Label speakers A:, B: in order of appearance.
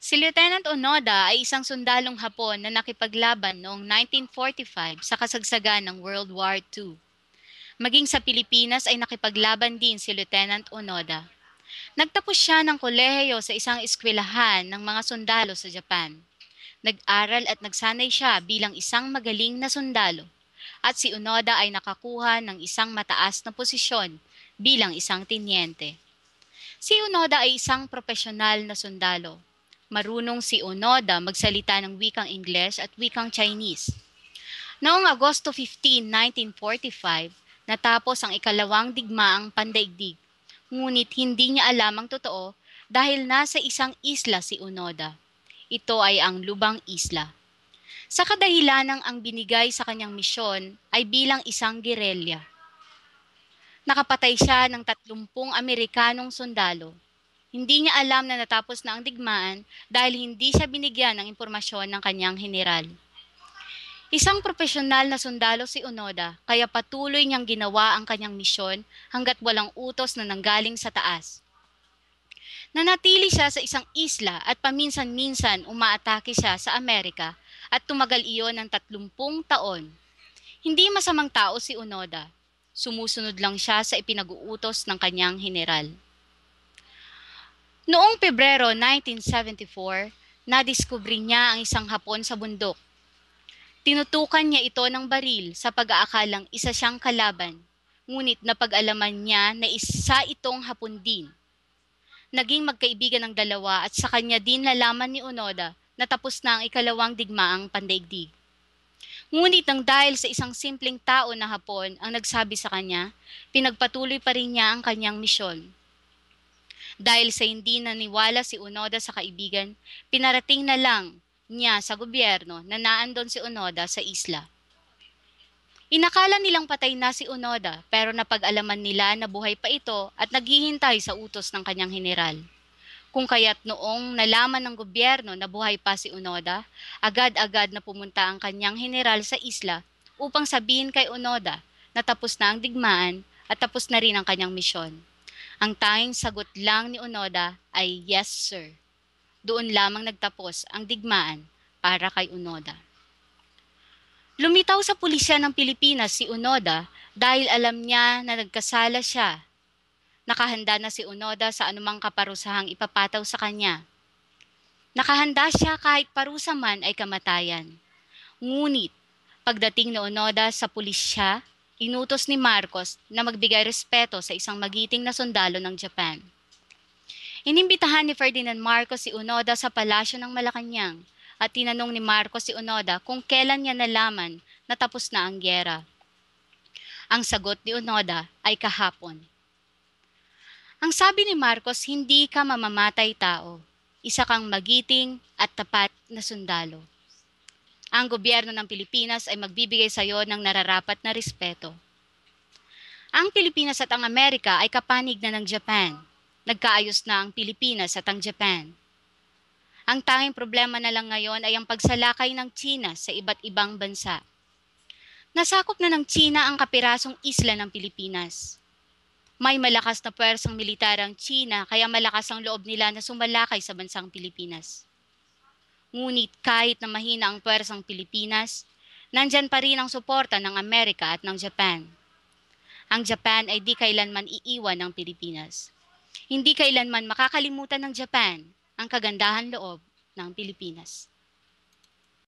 A: Si Lieutenant Onoda ay isang sundalong Hapon na nakipaglaban noong 1945 sa kasagsagan ng World War II. Maging sa Pilipinas ay nakipaglaban din si Lieutenant Onoda. Nagtapos siya ng kolehiyo sa isang eskwelahan ng mga sundalo sa Japan. Nag-aral at nagsanay siya bilang isang magaling na sundalo. At si Onoda ay nakakuha ng isang mataas na posisyon bilang isang tinyente. Si Onoda ay isang profesional na sundalo marunong si Onoda magsalita ng wikang Ingles at wikang Chinese. Noong Agosto 15, 1945, natapos ang ikalawang digmaang pandaigdig, ngunit hindi niya alam ang totoo dahil nasa isang isla si Onoda. Ito ay ang Lubang Isla. Sa kadahilanang ang binigay sa kanyang misyon ay bilang isang gerelya. Nakapatay siya ng 30 Amerikanong sundalo hindi niya alam na natapos na ang digmaan dahil hindi siya binigyan ng impormasyon ng kanyang heneral. Isang profesional na sundalo si Onoda, kaya patuloy niyang ginawa ang kanyang misyon hanggat walang utos na nanggaling sa taas. Nanatili siya sa isang isla at paminsan-minsan umaatake siya sa Amerika at tumagal iyon ng 30 taon. Hindi masamang tao si Onoda. Sumusunod lang siya sa ipinag-uutos ng kanyang heneral. Noong Pebrero 1974, nadiskubre niya ang isang hapon sa bundok. Tinutukan niya ito ng baril sa pag-aakalang isa siyang kalaban, ngunit napag-alaman niya na isa itong hapon din. Naging magkaibigan ng dalawa at sa kanya din lalaman ni Onoda na tapos na ang ikalawang digmaang pandaigdig. Ngunit nang dahil sa isang simpleng tao na hapon ang nagsabi sa kanya, pinagpatuloy pa rin niya ang kanyang misyon. Dahil sa hindi naniwala si Unoda sa kaibigan, pinarating na lang niya sa gobyerno na naandon si Unoda sa isla. Inakala nilang patay na si Unoda pero napag-alaman nila na buhay pa ito at naghihintay sa utos ng kanyang heneral. Kung kaya't noong nalaman ng gobyerno na buhay pa si Unoda, agad-agad na pumunta ang kanyang heneral sa isla upang sabihin kay Unoda na tapos na ang digmaan at tapos na rin ang kanyang misyon. Ang tanging sagot lang ni Onoda ay yes sir. Doon lamang nagtapos ang digmaan para kay Onoda. Lumitaw sa pulisya ng Pilipinas si Onoda dahil alam niya na nagkasala siya. Nakahanda na si Onoda sa anumang kaparusahang ipapataw sa kanya. Nakahanda siya kahit parusa man ay kamatayan. Ngunit pagdating ni Onoda sa pulisya, inutos ni Marcos na magbigay respeto sa isang magiting na sundalo ng Japan. Inimbitahan ni Ferdinand Marcos si Unoda sa palasyo ng Malacanang at tinanong ni Marcos si Unoda kung kailan niya nalaman na tapos na ang gyera. Ang sagot ni Unoda ay kahapon. Ang sabi ni Marcos, hindi ka mamamatay tao. Isa kang magiting at tapat na sundalo ang gobyerno ng Pilipinas ay magbibigay sa iyo ng nararapat na respeto. Ang Pilipinas at ang Amerika ay kapanig na ng Japan. Nagkaayos na ang Pilipinas at ang Japan. Ang tanging problema na lang ngayon ay ang pagsalakay ng China sa iba't ibang bansa. Nasakop na ng China ang kapirasong isla ng Pilipinas. May malakas na pwersang militar ang China kaya malakas ang loob nila na sumalakay sa bansang Pilipinas. Ngunit kahit na mahina ang pwersang Pilipinas, nandyan pa rin ang suporta ng Amerika at ng Japan. Ang Japan ay di kailanman iiwan ng Pilipinas. Hindi kailanman makakalimutan ng Japan ang kagandahan loob ng Pilipinas.